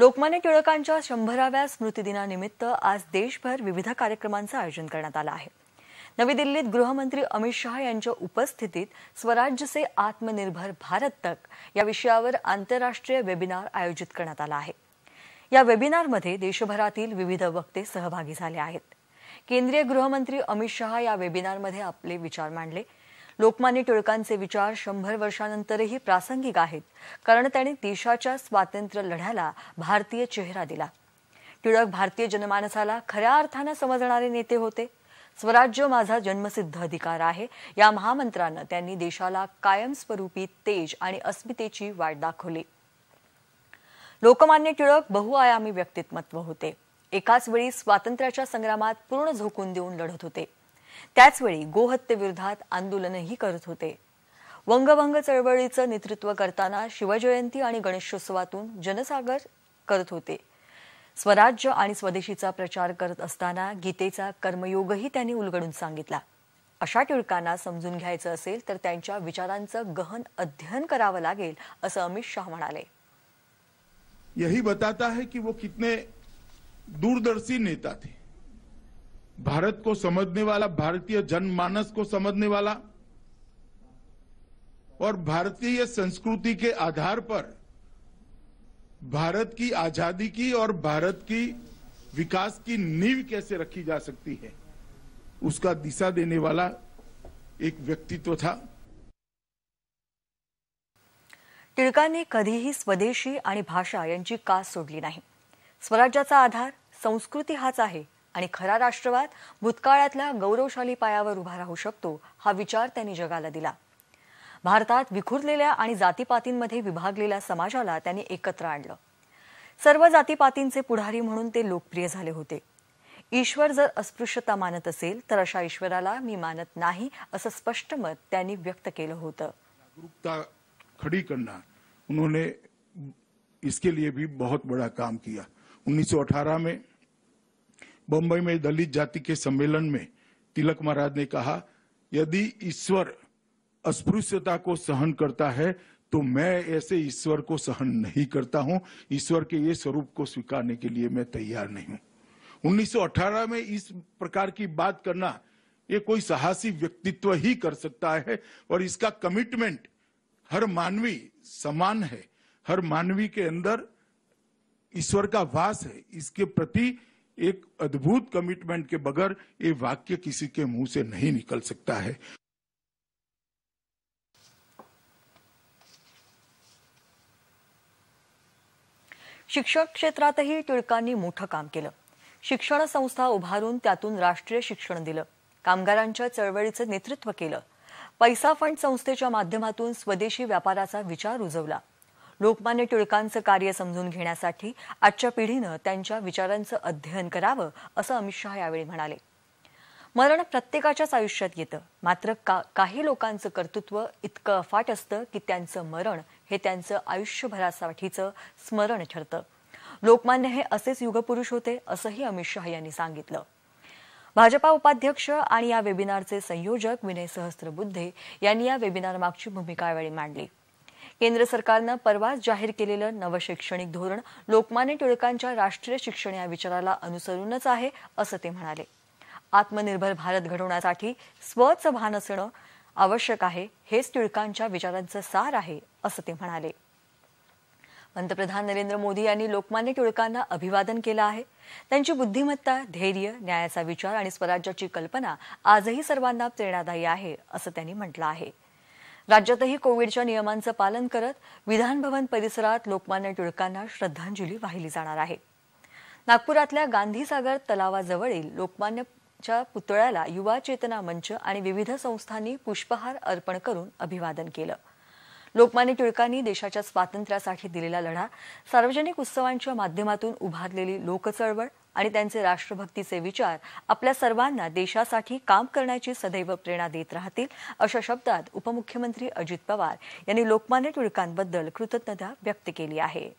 लोकमान्य टिळकांच्या शंभराव्या स्मृतिदिनानिमित्त आज देशभर विविध कार्यक्रमांचं आयोजन करण्यात आलं आहे नवी दिल्लीत गृहमंत्री अमित शहा यांच्या उपस्थितीत से आत्मनिर्भर भारत तक या विषयावर आंतरराष्ट्रीय वेबिनार आयोजित करण्यात आला आहे या वेबिनारमध्ये देशभरातील विविध वक्ते सहभागी झाले आहेत केंद्रीय गृहमंत्री अमित शहा या वेबिनारमध्ये आपले विचार मांडले लोकमान्य टिळकांचे विचार शंभर वर्षानंतरही प्रासंगिक आहेत कारण त्यांनी देशाच्या स्वातंत्र्य लढ्याला भारतीय चेहरा दिला टिळक भारतीय जनमानसाला खऱ्या अर्थानं समजणारे नेते होते स्वराज्य माझा जन्मसिद्ध अधिकार आहे या महामंत्रानं त्यांनी देशाला कायमस्वरूपी तेज आणि अस्मितेची वाट दाखवली लोकमान्य टिळक बहुआयामी व्यक्तिमत्व होते एकाच वेळी स्वातंत्र्याच्या संग्रामात पूर्ण झोकून देऊन लढत होते त्याचवेळी गोहत्येविरोधात आंदोलनही करत होते वंगभंग चळवळीचं नेतृत्व करताना शिवजयंती आणि गणेशोत्सवातून जनसागर करत होते स्वराज्य आणि स्वदेशीचा प्रचार करत असताना गीतेचा कर्मयोगही त्यांनी उलगडून सांगितला अशा टिळकांना समजून घ्यायचं असेल तर त्यांच्या विचारांचं गहन अध्ययन करावं लागेल असं अमित शाह म्हणाले यही बताता है कि वो कितने दूरदर्शी नेता थे भारत को समझने वाला भारतीय जनमानस को समझने वाला और भारतीय संस्कृति के आधार पर भारत की आजादी की और भारत की विकास की नींव कैसे रखी जा सकती है उसका दिशा देने वाला एक व्यक्तित्व था टिड़का ने कभी ही स्वदेशी आणि भाषा यांची कास सोडली नाही स्वराज्याचा आधार संस्कृती हाच आहे आणि खरा राष्ट्रवाद भूतकाळातल्या गौरवशाली पायावर उभा राहू शकतो हा विचार त्यांनी जगाला दिला भारतात विखुरलेल्या आणि जातीपातींमध्ये विभागलेल्या समाजाला त्यांनी एकत्र आणलं सर्व जातीपातींचे पुढारी म्हणून ते लोकप्रिय झाले होते ईश्वर जर अस्पृश्यता मानत असेल तर अशा ईश्वराला मी मानत नाही असं स्पष्ट मत त्यांनी व्यक्त केलं होतं खड़ी करना उन्होंने इसके लिए भी बहुत बड़ा काम किया 1918 में बंबई में दलित जाति के सम्मेलन में तिलक महाराज ने कहा यदि ईश्वर अस्पृश्यता को सहन करता है तो मैं ऐसे ईश्वर को सहन नहीं करता हूं ईश्वर के ये स्वरूप को स्वीकारने के लिए मैं तैयार नहीं हूं 1918 में इस प्रकार की बात करना ये कोई साहसी व्यक्तित्व ही कर सकता है और इसका कमिटमेंट हर मानवी समान है हर मानवी के अंदर ईश्वर का वास है इसके प्रति एक अद्भुत कमिटमेंट के बगैर ये वाक्य किसी के मुंह से नहीं निकल सकता है शिक्षण क्षेत्रातही टिळकांनी मोठं काम केलं शिक्षण संस्था उभारून त्यातून राष्ट्रीय शिक्षण दिलं कामगारांच्या चळवळीचं नेतृत्व केलं पैसा फंड संस्थेच्या माध्यमातून स्वदेशी व्यापाराचा विचार रुजवला लोकमान्य टिळकांचं कार्य समजून घेण्यासाठी आजच्या पिढीनं त्यांच्या विचारांचं अध्ययन करावं असं अमित शहा यावेळी म्हणाले मरण प्रत्येकाच्याच आयुष्यात येतं मात्र का काही लोकांचं कर्तृत्व इतकं अफाट असतं की त्यांचं मरण हे त्यांचं आयुष्यभरासाठीचं स्मरण ठरतं लोकमान्य हे असेच युगपुरुष होते असंही अमित शहा यांनी सांगितलं भाजपा उपाध्यक्ष आणि या वेबिनारचे संयोजक विनय सहस्त्रबुद्धे यांनी या वेबिनार मागची भूमिका यावेळी मांडली केंद्र सरकारनं परवाच जाहीर केलेलं नवं शैक्षणिक धोरण लोकमान्य टिळकांच्या राष्ट्रीय शिक्षण या विचाराला अनुसरूनच आहे असं ते म्हणाले आत्मनिर्भर भारत घडवण्यासाठी स्वच भान असणं आवश्यक आहे हेच टिळकांच्या विचारांचं सार आहे असं ते म्हणाले पंतप्रधान नरेंद्र मोदी यांनी लोकमान्य टिळकांना अभिवादन केलं आहे त्यांची बुद्धिमत्ता धैर्य न्यायाचा विचार आणि स्वराज्याची कल्पना आजही सर्वांना प्रेरणादायी आहे असं त्यांनी म्हटलं आहे राज्यातही कोविडच्या नियमांचं पालन करत विधानभवन परिसरात लोकमान्य टिळकांना श्रद्धांजली वाहिली जाणार आहे नागपुरातल्या गांधीसागर तलावाजवळील लोकमान्यच्या पुतळ्याला युवा चेतना मंच आणि विविध संस्थांनी पुष्पहार अर्पण करून अभिवादन केलं लोकमान्य टिळकांनी देशाच्या स्वातंत्र्यासाठी दिलेला लढा सार्वजनिक उत्सवांच्या माध्यमातून उभारलेली लोकचळवळ आणि त्यांचे राष्ट्रभक्तीचे विचार आपल्या सर्वांना देशासाठी काम करण्याची सदैव प्रेरणा देत राहतील अशा शब्दात उपमुख्यमंत्री अजित पवार यांनी लोकमान्य टिळकांबद्दल कृतज्ञता व्यक्त केली आहे